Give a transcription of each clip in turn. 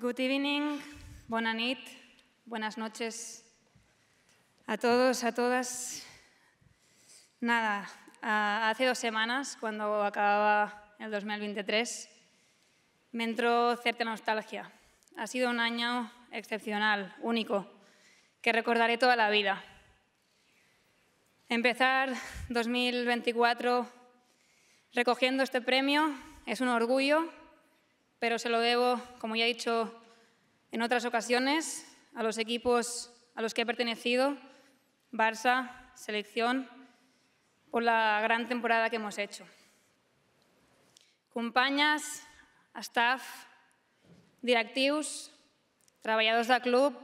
Good evening, buenas, buenas noches a todos, a todas. Nada, hace dos semanas, cuando acababa el 2023, me entró cierta nostalgia. Ha sido un año excepcional, único, que recordaré toda la vida. Empezar 2024 recogiendo este premio es un orgullo pero se lo debo, como ya he dicho en otras ocasiones, a los equipos a los que he pertenecido, Barça, selección, por la gran temporada que hemos hecho. Compañías, staff, directivos, trabajadores del club,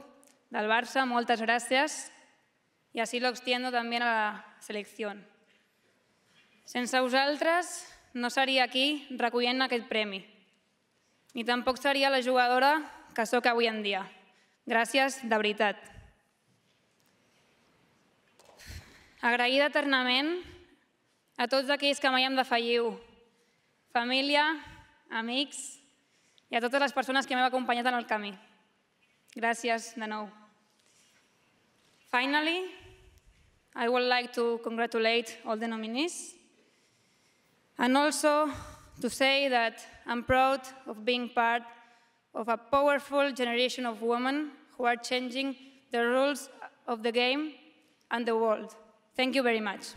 del Barça, muchas gracias. Y así lo extiendo también a la Selección. Sense vosaltres no seria aquí recollint aquest premio. ni tampoc seria la jugadora que sóc avui en dia. Gràcies, de veritat. Agraïda eternament a tots aquells que mai em defalliu, família, amics i a totes les persones que m'heu acompanyat en el camí. Gràcies de nou. Finally, I would like to congratulate all the nominees and also to say that I'm proud of being part of a powerful generation of women who are changing the rules of the game and the world. Thank you very much.